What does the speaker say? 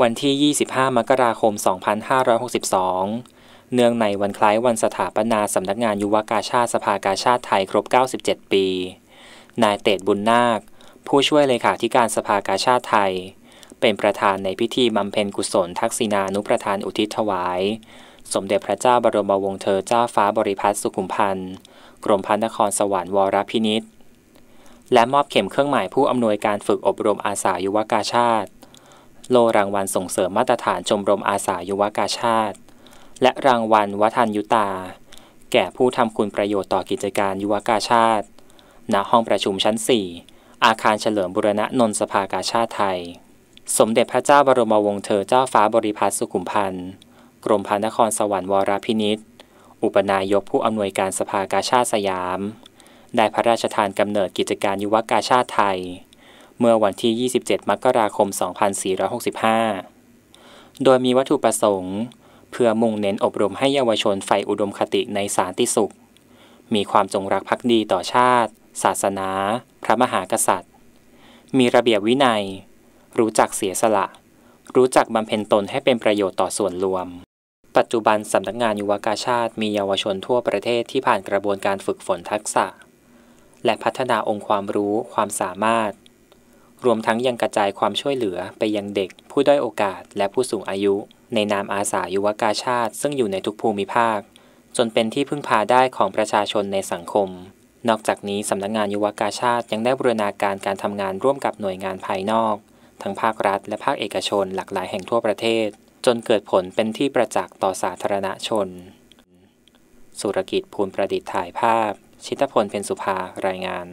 วันที่ 25 มกราคม 2562 เนื่องในวันคล้ายวันสถาปนาสำนักงานยุวกาชาติสภากาชาติไทย ครบ 97 ปี นายเตดบุญนาค ผู้ช่วยเลขาธิการสภากาชาติไทย เป็นประธานในพิธีบำเพ็ญกุศล ทักษิณานุประธานอุทิศถวาย สมเด็จพระเจ้าบรมวงศ์เธอ เจ้าฟ้าบริพัตรสุขุมพันธ์กรมพระนครสวรรค์วรพินิษและมอบเข็มเครื่องหมายผู้อำนวยการฝึกอบรมอาสายุวกาชาติโล รางวัลส่งเสริมมาตรฐานชมรมอาสายุวกาชาติ และรางวัลวัฒนยุตา แก่ผู้ ทำ คุณประโยชน์ต่อกิจการยุวกาชาติณห้องประชุมชั้น 4 อาคารเฉลิมบุรณะนนสภากาชาติไทย สมเด็จพระเจ้าบรมวงศ์เธอเจ้าฟ้าบริพัตรสุขุมพันธ์กรมพระนครสวรรค์วรพินิษอุปนายกผู้อำนวยการสภากาชาติสยาม ได้พระราชทานกำเนิดกิจการยุวกาชาติไทยเมื่อวันที่ 27 มกราคม 2465 โดยมีวัตถุประสงค์ เพื่อมุ่งเน้นอบรมให้เยาวชนใฝ่อุดมคติในสารติสุข มีความจงรักภักดีต่อชาติ ศาสนา พระมหากษัตริย์ มีระเบียบวินัย รู้จักเสียสละ รู้จักบำเพ็ญตนให้เป็นประโยชน์ต่อส่วนรวม ปัจจุบันสำนักงานยุวกาชาติ มีเยาวชนทั่วประเทศที่ผ่านกระบวนการฝึกฝนทักษะ และพัฒนาองค์ความรู้ความสามารถรวมทั้งยังกระจายความช่วยเหลือไปยังเด็ก ผู้ด้อยโอกาส และผู้สูงอายุ ในนามอาสายุวกาชาติซึ่งอยู่ในทุกภูมิภาค จนเป็นที่พึ่งพาได้ของประชาชนในสังคม นอกจากนี้สำนักงงานยุวกาชาติยังได้บรณาการการทำงานร่วมกับหน่วยงานภายนอก ทั้งภาครัฐ และภาคเอกชนหลากหลายแห่งทั่วประเทศ จนเกิดผลเป็นที่ประจักษ์ต่อสาธารณชน สุรกิจภูลประดิษฐ์ถ่ายภาพ ชิตพลเพ็ญสุภารายงาน